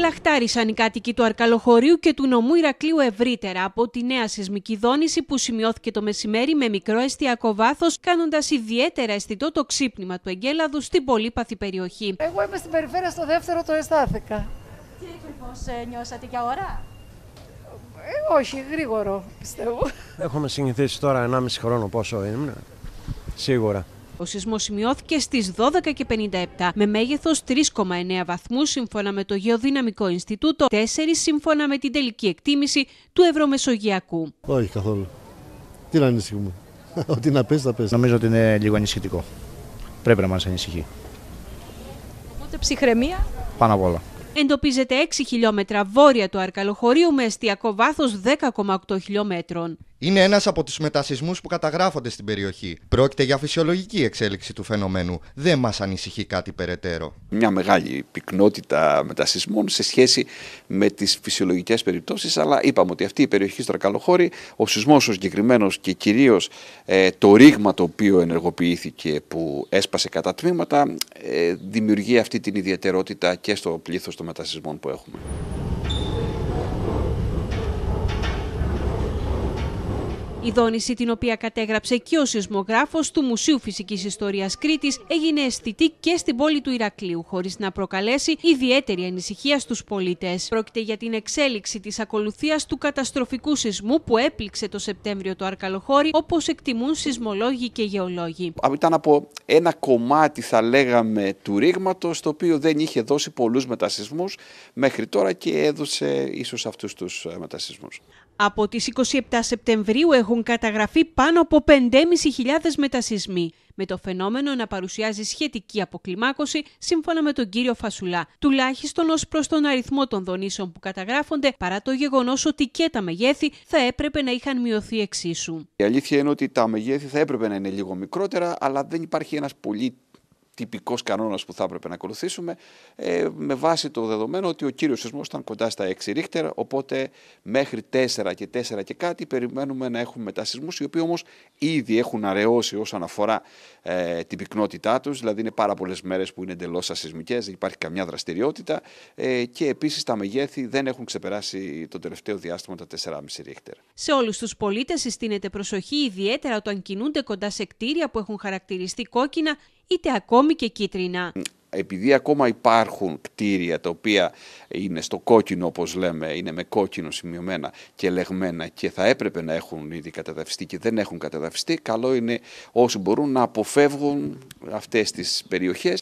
Λαχτάρισαν οι κάτοικοι του Αρκαλοχωρίου και του νομού Ηρακλείου ευρύτερα από τη νέα σεισμική δόνηση που σημειώθηκε το μεσημέρι με μικρό εστιακό βάθος, κάνοντας ιδιαίτερα αισθητό το ξύπνημα του εγκέλαδου στην πολύπαθη περιοχή. Εγώ είμαι στην περιφέρεια, στο δεύτερο το αισθάθηκα. Τι ακριβώς ε, νιώσατε για ώρα. Ε, όχι, γρήγορο πιστεύω. Έχουμε συνηθίσει τώρα 1,5 χρόνο πόσο είναι, Σίγουρα. Ο σεισμός σημειώθηκε στις 12.57 με μέγεθος 3,9 βαθμούς σύμφωνα με το Γεωδυναμικό Ινστιτούτο, 4 σύμφωνα με την τελική εκτίμηση του Ευρωμεσογειακού. Όχι καθόλου. Τι να ανησυχούμε. Ό,τι να πέσει, θα πέσει. Νομίζω ότι είναι λίγο ανησυχητικό. Πρέπει να μας ανησυχεί. Οπότε ψυχραιμία. Πάνω απ' όλα. Εντοπίζεται 6 χιλιόμετρα βόρεια του Αρκαλοχωρίου με εστιακό βάθος 10,8 χιλιόμετρων είναι ένας από τους μετασυσμούς που καταγράφονται στην περιοχή. Πρόκειται για φυσιολογική εξέλιξη του φαινομένου. Δεν μας ανησυχεί κάτι περαιτέρω. Μια μεγάλη πυκνότητα μετασυσμών σε σχέση με τις φυσιολογικές περιπτώσεις, αλλά είπαμε ότι αυτή η περιοχή στο καλοχώρη. ο σεισμός ο συγκεκριμένος και κυρίως ε, το ρήγμα το οποίο ενεργοποιήθηκε που έσπασε κατά τμήματα, ε, δημιουργεί αυτή την ιδιαιτερότητα και στο πλήθος των μετασυσμών που έχουμε. Η δόνηση την οποία κατέγραψε και ο σεισμογράφος του Μουσείου Φυσικής Ιστορίας Κρήτης έγινε αισθητή και στην πόλη του Ηρακλείου, χωρίς να προκαλέσει ιδιαίτερη ανησυχία στους πολίτες. Πρόκειται για την εξέλιξη της ακολουθίας του καταστροφικού σεισμού που έπληξε το Σεπτέμβριο το Αρκαλοχώρι, όπως εκτιμούν σεισμολόγοι και γεωλόγοι. Ήταν από ένα κομμάτι, θα λέγαμε, του ρήγματος, το οποίο δεν είχε δώσει πολλούς μετασυσμούς μέχρι τώρα και έδωσε ίσως αυτούς τους μετασυσμούς. Από τις 27 Σεπτεμβρίου έχουν καταγραφεί πάνω από 5.500 μετασυσμοί, με το φαινόμενο να παρουσιάζει σχετική αποκλιμάκωση σύμφωνα με τον κύριο Φασουλά, τουλάχιστον ως προς τον αριθμό των δονήσεων που καταγράφονται, παρά το γεγονός ότι και τα μεγέθη θα έπρεπε να είχαν μειωθεί εξίσου. Η αλήθεια είναι ότι τα μεγέθη θα έπρεπε να είναι λίγο μικρότερα, αλλά δεν υπάρχει ένας πολύ τυπικός κανόνας που θα έπρεπε να ακολουθήσουμε, ε, με βάση το δεδομένο ότι ο κύριος σεισμός ήταν κοντά στα 6 ρίχτερ. Οπότε μέχρι 4 και 4 και κάτι περιμένουμε να έχουμε μετά οι οποίοι όμως ήδη έχουν αραιώσει όσον αφορά ε, την πυκνότητά τους. Δηλαδή είναι πάρα πολλές μέρες που είναι εντελώς ασυσμικέ, δεν υπάρχει καμιά δραστηριότητα. Ε, και επίσης τα μεγέθη δεν έχουν ξεπεράσει το τελευταίο διάστημα τα 4,5 ρίχτερ. Σε όλους τους πολίτες συστήνεται προσοχή, ιδιαίτερα όταν κινούνται κοντά σε κτίρια που έχουν χαρακτηριστεί κόκκινα είτε ακόμη και κίτρινα. Επειδή ακόμα υπάρχουν κτίρια τα οποία είναι στο κόκκινο όπως λέμε, είναι με κόκκινο σημειωμένα και λεγμένα και θα έπρεπε να έχουν ήδη καταδαφιστεί και δεν έχουν καταδαφιστεί, καλό είναι όσοι μπορούν να αποφεύγουν αυτές τις περιοχές.